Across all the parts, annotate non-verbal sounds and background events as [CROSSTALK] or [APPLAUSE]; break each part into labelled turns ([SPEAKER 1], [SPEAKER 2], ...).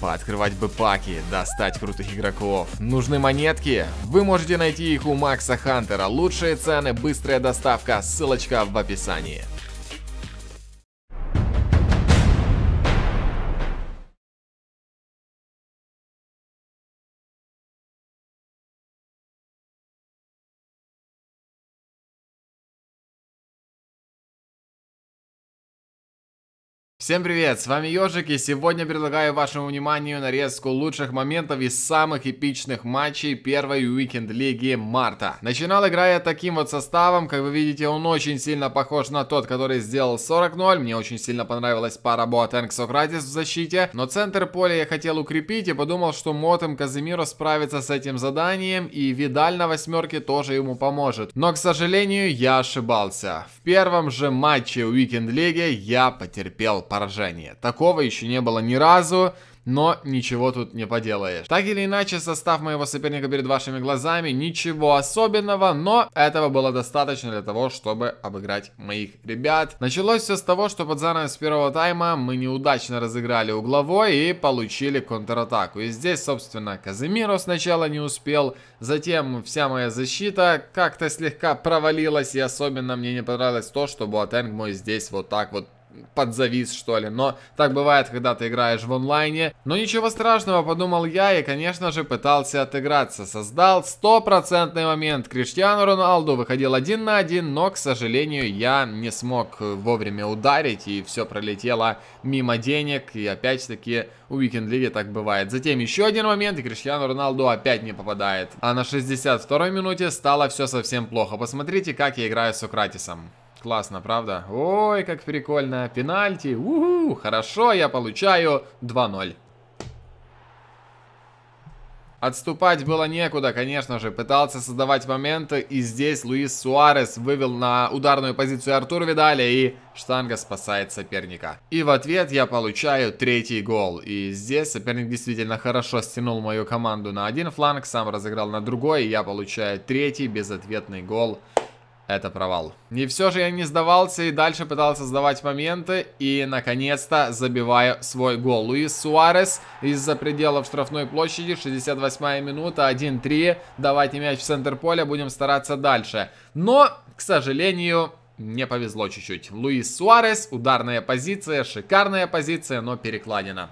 [SPEAKER 1] Пооткрывать бы паки, достать крутых игроков. Нужны монетки? Вы можете найти их у Макса Хантера. Лучшие цены, быстрая доставка, ссылочка в описании. Всем привет, с вами Ежик, и сегодня предлагаю вашему вниманию нарезку лучших моментов из самых эпичных матчей первой уикенд лиги марта. Начинал играя таким вот составом, как вы видите, он очень сильно похож на тот, который сделал 40-0, мне очень сильно понравилась пара Боатенг Сократис в защите, но центр поля я хотел укрепить и подумал, что Мотем Казимиро справится с этим заданием, и Видаль на восьмерке тоже ему поможет. Но, к сожалению, я ошибался. В первом же матче уикенд лиги я потерпел поражение поражение. Такого еще не было ни разу, но ничего тут не поделаешь. Так или иначе, состав моего соперника перед вашими глазами, ничего особенного, но этого было достаточно для того, чтобы обыграть моих ребят. Началось все с того, что под занавес первого тайма мы неудачно разыграли угловой и получили контратаку. И здесь, собственно, Казимиру сначала не успел, затем вся моя защита как-то слегка провалилась, и особенно мне не понравилось то, что Буатенг мой здесь вот так вот подзавис, что ли. Но так бывает, когда ты играешь в онлайне. Но ничего страшного, подумал я и, конечно же, пытался отыграться. Создал стопроцентный момент. Криштиану Роналду выходил один на один, но, к сожалению, я не смог вовремя ударить, и все пролетело мимо денег. И опять-таки у Weekend Лиги так бывает. Затем еще один момент, и Криштиану Роналду опять не попадает. А на 62-й минуте стало все совсем плохо. Посмотрите, как я играю с Сократисом. Классно, правда? Ой, как прикольно. Пенальти. Уху, хорошо, я получаю 2-0. Отступать было некуда, конечно же. Пытался создавать моменты, и здесь Луис Суарес вывел на ударную позицию Артур Видаля, и штанга спасает соперника. И в ответ я получаю третий гол. И здесь соперник действительно хорошо стянул мою команду на один фланг, сам разыграл на другой, и я получаю третий безответный гол это провал. И все же я не сдавался и дальше пытался сдавать моменты. И, наконец-то, забиваю свой гол. Луис Суарес из-за пределов штрафной площади. 68-я минута, 1-3. Давайте мяч в центр поля, будем стараться дальше. Но, к сожалению... Не повезло чуть-чуть. Луис Суарес, ударная позиция, шикарная позиция, но перекладина.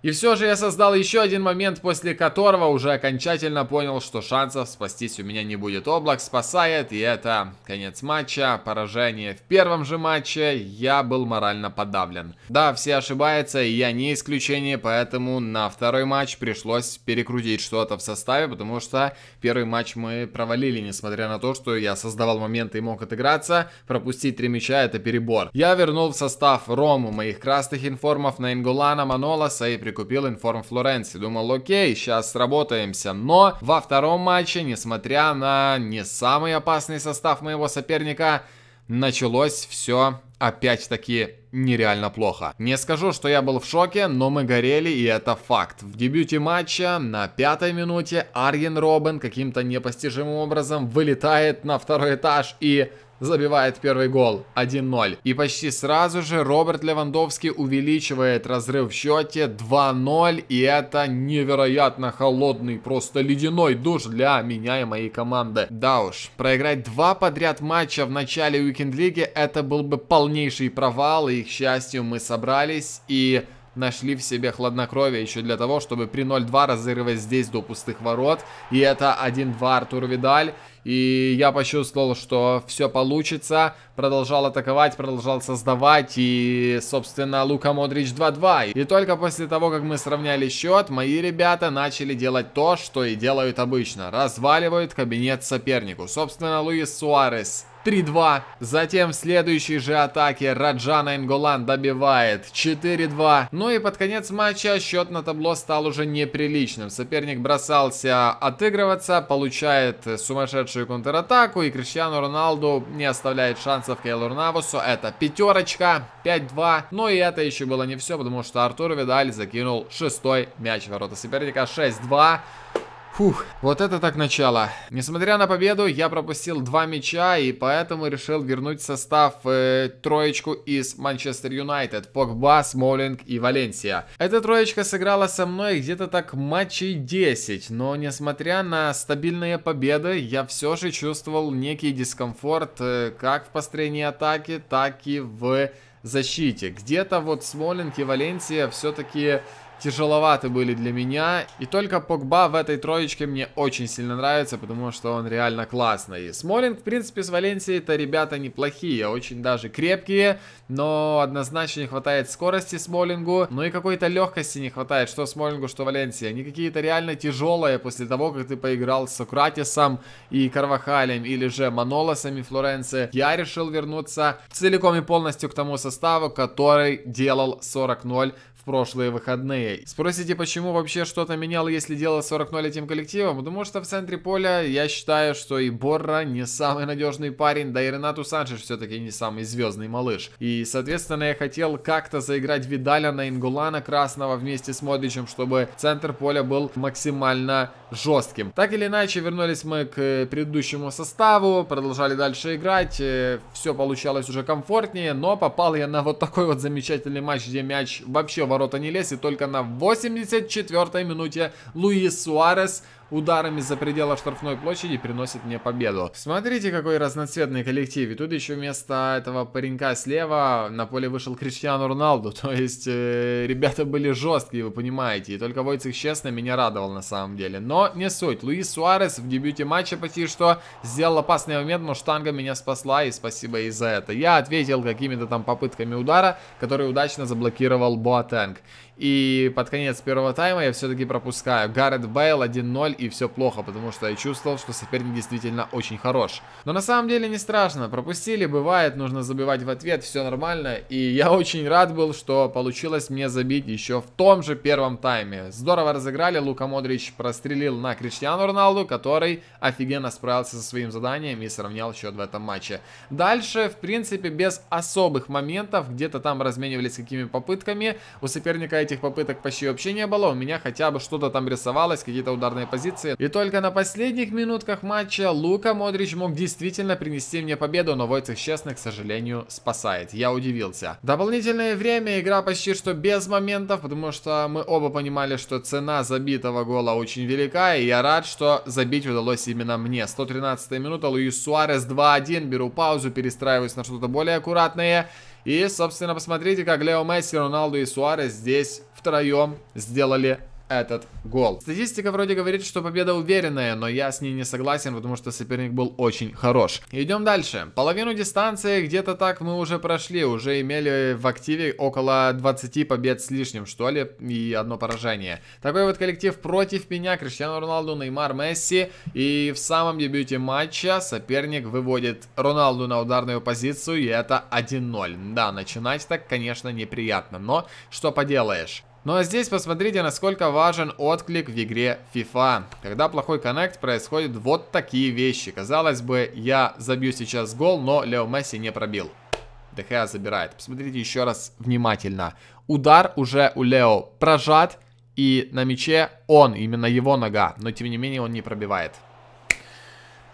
[SPEAKER 1] И все же я создал еще один момент, после которого уже окончательно понял, что шансов спастись у меня не будет. Облак спасает, и это конец матча, поражение. В первом же матче я был морально подавлен. Да, все ошибаются, и я не исключение, поэтому на второй матч пришлось перекрутить что-то в составе, потому что первый матч мы провалили, несмотря на то, что я создавал моменты и мог отыграться. Пропустить три мяча это перебор. Я вернул в состав Рому, моих красных информов, Наингулана, Маноласа и прикупил информ Флоренции. Думал, окей, сейчас сработаемся. Но во втором матче, несмотря на не самый опасный состав моего соперника, началось все опять-таки нереально плохо. Не скажу, что я был в шоке, но мы горели, и это факт. В дебюте матча на пятой минуте Арген Робин каким-то непостижимым образом вылетает на второй этаж и забивает первый гол 1-0. И почти сразу же Роберт Левандовский увеличивает разрыв в счете 2-0. И это невероятно холодный, просто ледяной душ для меня и моей команды. Да уж, проиграть два подряд матча в начале уикенд-лиги это был бы полнейший провал. И, к счастью, мы собрались и нашли в себе хладнокровие еще для того, чтобы при 0-2 разыгрывать здесь до пустых ворот. И это 1-2 Артур Видаль. И я почувствовал, что все получится. Продолжал атаковать, продолжал создавать. И, собственно, Лука Модрич 2-2. И только после того, как мы сравняли счет, мои ребята начали делать то, что и делают обычно. Разваливают кабинет сопернику. Собственно, Луис Суарес 3-2. Затем в следующей же атаке Раджана Инголан добивает 4-2. Ну и под конец матча счет на табло стал уже неприличным. Соперник бросался отыгрываться, получает сумасшедшую контратаку и Криштиану Роналду не оставляет шансов Кейлор Навусу. Это пятерочка, 5-2. Но ну и это еще было не все, потому что Артур Видаль закинул шестой мяч в ворота соперника 6-2. Фух, вот это так начало. Несмотря на победу, я пропустил два мяча и поэтому решил вернуть состав э, троечку из Манчестер Юнайтед, Погба, Смолинг и Валенсия. Эта троечка сыграла со мной где-то так матчей 10, но несмотря на стабильные победы, я все же чувствовал некий дискомфорт э, как в построении атаки, так и в защите. Где-то вот Смолинг и Валенсия все-таки тяжеловаты были для меня. И только Погба в этой троечке мне очень сильно нравится, потому что он реально классный. Смолинг, в принципе, с Валенсией это ребята неплохие, очень даже крепкие, но однозначно не хватает скорости Смолингу, ну и какой-то легкости не хватает, что Смолингу, что Валенсии. Они какие-то реально тяжелые после того, как ты поиграл с Сократисом и Карвахалем, или же Манолосами Флоренции. Я решил вернуться целиком и полностью к тому составу, который делал 40-0 прошлые выходные. Спросите, почему вообще что-то менял, если дело с 40-летним коллективом? Потому что в центре поля я считаю, что и Борра не самый надежный парень, да и Ренату Санчеш все-таки не самый звездный малыш. И, соответственно, я хотел как-то заиграть Видаля на Ингулана Красного вместе с Модричем, чтобы центр поля был максимально жестким. Так или иначе, вернулись мы к э, предыдущему составу, продолжали дальше играть, э, все получалось уже комфортнее, но попал я на вот такой вот замечательный матч, где мяч вообще в ворота не лезь. И только на 84-й минуте Луис Суарес ударами за пределы штрафной площади приносит мне победу. Смотрите, какой разноцветный коллектив. И тут еще вместо этого паренька слева на поле вышел Криштиану Роналду. [LAUGHS] То есть, э, ребята были жесткие, вы понимаете. И только Войцех, честно, меня радовал на самом деле. Но не суть. Луис Суарес в дебюте матча почти что сделал опасный момент, но штанга меня спасла, и спасибо ей за это. Я ответил какими-то там попытками удара, который удачно заблокировал Боатенг. И под конец первого тайма я все-таки пропускаю. Гаррет Бейл 1-0 и все плохо, потому что я чувствовал, что соперник действительно очень хорош. Но на самом деле не страшно. Пропустили, бывает, нужно забивать в ответ, все нормально. И я очень рад был, что получилось мне забить еще в том же первом тайме. Здорово разыграли, Лука Модрич прострелил на Криштиану Роналду, который офигенно справился со своим заданием и сравнял счет в этом матче. Дальше, в принципе, без особых моментов, где-то там разменивались какими попытками. У соперника этих попыток почти вообще не было. У меня хотя бы что-то там рисовалось, какие-то ударные позиции. И только на последних минутках матча Лука Модрич мог действительно принести мне победу, но Войцех честно, к сожалению, спасает. Я удивился. Дополнительное время, игра почти что без моментов, потому что мы оба понимали, что цена забитого гола очень велика, и я рад, что забить удалось именно мне. 113 минута, Луис Суарес 2-1, беру паузу, перестраиваюсь на что-то более аккуратное. И, собственно, посмотрите, как Лео Месси, Роналду и Суарес здесь втроем сделали этот гол. Статистика вроде говорит, что победа уверенная, но я с ней не согласен, потому что соперник был очень хорош. Идем дальше. Половину дистанции где-то так мы уже прошли, уже имели в активе около 20 побед с лишним, что ли, и одно поражение. Такой вот коллектив против меня, Криштиану Роналду, Неймар, Месси, и в самом дебюте матча соперник выводит Роналду на ударную позицию, и это 1-0. Да, начинать так, конечно, неприятно, но что поделаешь. Ну а здесь посмотрите, насколько важен отклик в игре FIFA. Когда плохой коннект, происходят вот такие вещи. Казалось бы, я забью сейчас гол, но Лео Месси не пробил. ДХ забирает. Посмотрите еще раз внимательно. Удар уже у Лео прожат, и на мяче он, именно его нога. Но тем не менее он не пробивает.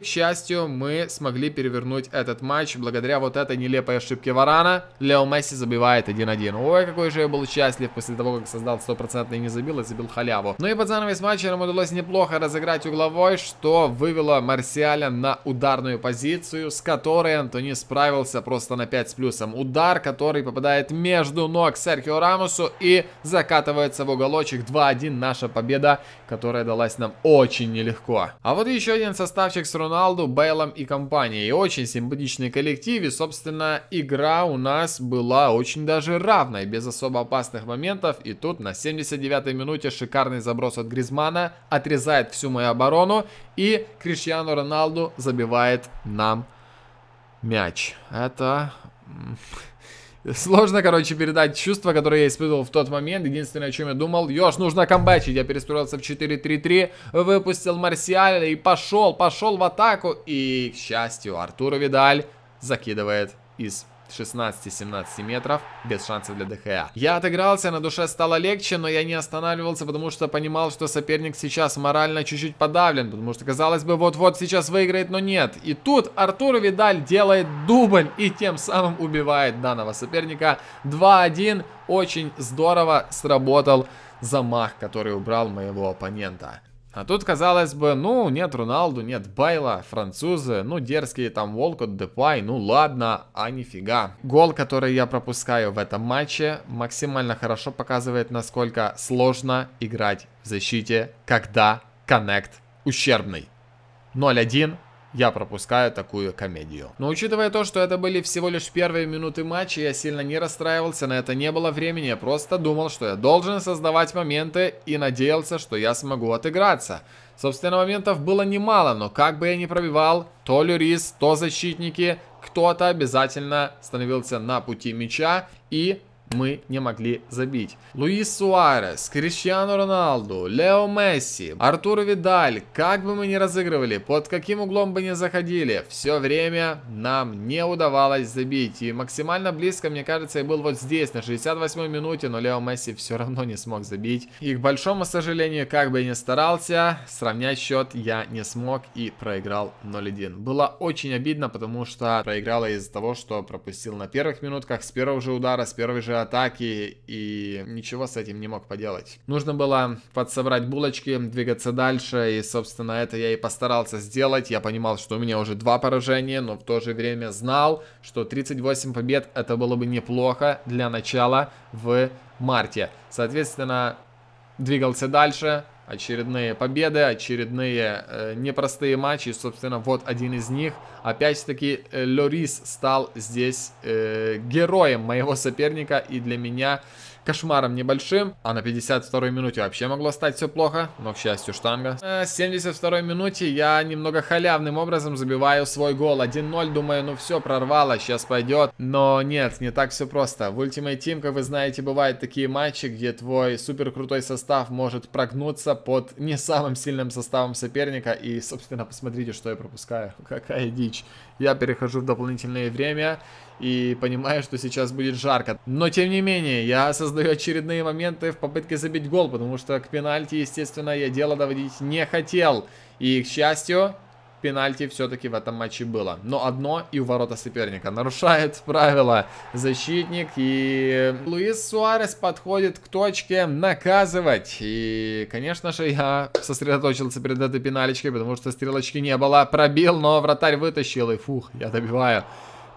[SPEAKER 1] К счастью, мы смогли перевернуть этот матч благодаря вот этой нелепой ошибке Варана. Лео Месси забивает 1-1. Ой, какой же я был счастлив после того, как создал стопроцентный не забил, а забил халяву. Ну и под занавес матча нам удалось неплохо разыграть угловой, что вывело Марсиаля на ударную позицию, с которой Антони справился просто на 5 с плюсом. Удар, который попадает между ног Серхио Рамосу и закатывается в уголочек 2-1. Наша победа, которая далась нам очень нелегко. А вот еще один составчик с Роналду Роналду, Бейлом и компанией. Очень симпатичный коллектив и, собственно, игра у нас была очень даже равной, без особо опасных моментов. И тут на 79-й минуте шикарный заброс от Гризмана отрезает всю мою оборону и Криштиану Роналду забивает нам мяч. Это... Сложно, короче, передать чувства, которые я испытывал в тот момент. Единственное, о чем я думал, Ёж, нужно комбачить". Я перестроился в 4-3-3, выпустил Марсиаля и пошел, пошел в атаку. И, к счастью, Артур Видаль закидывает из 16-17 метров, без шансов для ДХА. Я отыгрался, на душе стало легче, но я не останавливался, потому что понимал, что соперник сейчас морально чуть-чуть подавлен, потому что, казалось бы, вот-вот сейчас выиграет, но нет. И тут Артур Видаль делает дубль и тем самым убивает данного соперника. 2-1, очень здорово сработал замах, который убрал моего оппонента. А тут, казалось бы, ну, нет Роналду, нет Байла, французы, ну, дерзкие там Волкот, Депай, ну, ладно, а нифига. Гол, который я пропускаю в этом матче, максимально хорошо показывает, насколько сложно играть в защите, когда коннект ущербный. 0-1, я пропускаю такую комедию. Но учитывая то, что это были всего лишь первые минуты матча, я сильно не расстраивался, на это не было времени, я просто думал, что я должен создавать моменты и надеялся, что я смогу отыграться. Собственно, моментов было немало, но как бы я ни пробивал, то Люрис, то защитники, кто-то обязательно становился на пути мяча и мы не могли забить. Луис Суарес, Криштиану Роналду, Лео Месси, Артур Видаль, как бы мы ни разыгрывали, под каким углом бы ни заходили, все время нам не удавалось забить. И максимально близко, мне кажется, я был вот здесь, на 68-й минуте, но Лео Месси все равно не смог забить. И к большому сожалению, как бы я ни старался, сравнять счет я не смог и проиграл 0-1. Было очень обидно, потому что проиграла из-за того, что пропустил на первых минутках с первого же удара, с первой же контратаки и ничего с этим не мог поделать. Нужно было подсобрать булочки, двигаться дальше, и, собственно, это я и постарался сделать. Я понимал, что у меня уже два поражения, но в то же время знал, что 38 побед это было бы неплохо для начала в марте. Соответственно, двигался дальше. Очередные победы, очередные э, непростые матчи. Собственно, вот один из них. Опять-таки, э, Лорис стал здесь э, героем моего соперника. И для меня кошмаром небольшим. А на 52-й минуте вообще могло стать все плохо, но, к счастью, штанга. На 72-й минуте я немного халявным образом забиваю свой гол. 1-0, думаю, ну все, прорвало, сейчас пойдет. Но нет, не так все просто. В Ultimate Team, как вы знаете, бывают такие матчи, где твой супер крутой состав может прогнуться под не самым сильным составом соперника. И, собственно, посмотрите, что я пропускаю. Какая дичь я перехожу в дополнительное время и понимаю, что сейчас будет жарко. Но тем не менее, я создаю очередные моменты в попытке забить гол, потому что к пенальти, естественно, я дело доводить не хотел. И, к счастью, пенальти все-таки в этом матче было. Но одно и у ворота соперника. Нарушает правила защитник. И Луис Суарес подходит к точке наказывать. И, конечно же, я сосредоточился перед этой пеналечкой, потому что стрелочки не было. Пробил, но вратарь вытащил. И фух, я добиваю.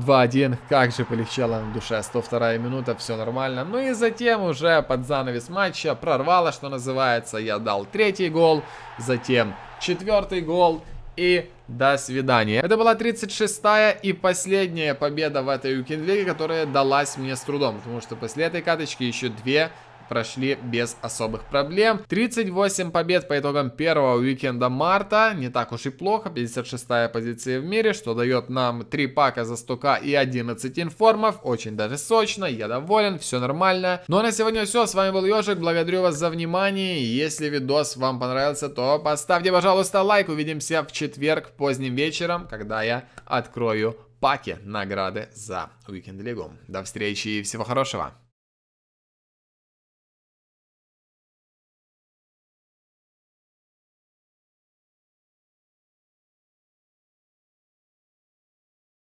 [SPEAKER 1] 2-1, как же полегчало на душе, 102 минута, все нормально. Ну и затем уже под занавес матча прорвало, что называется, я дал третий гол, затем четвертый гол и до свидания. Это была 36-я и последняя победа в этой Уикендвеге, которая далась мне с трудом, потому что после этой каточки еще две прошли без особых проблем. 38 побед по итогам первого уикенда марта. Не так уж и плохо. 56 позиция в мире, что дает нам 3 пака за 100к и 11 информов. Очень даже сочно. Я доволен. Все нормально. Ну а на сегодня все. С вами был Ежик. Благодарю вас за внимание. Если видос вам понравился, то поставьте, пожалуйста, лайк. Увидимся в четверг поздним вечером, когда я открою паки награды за уикенд Лигу. До встречи и всего хорошего!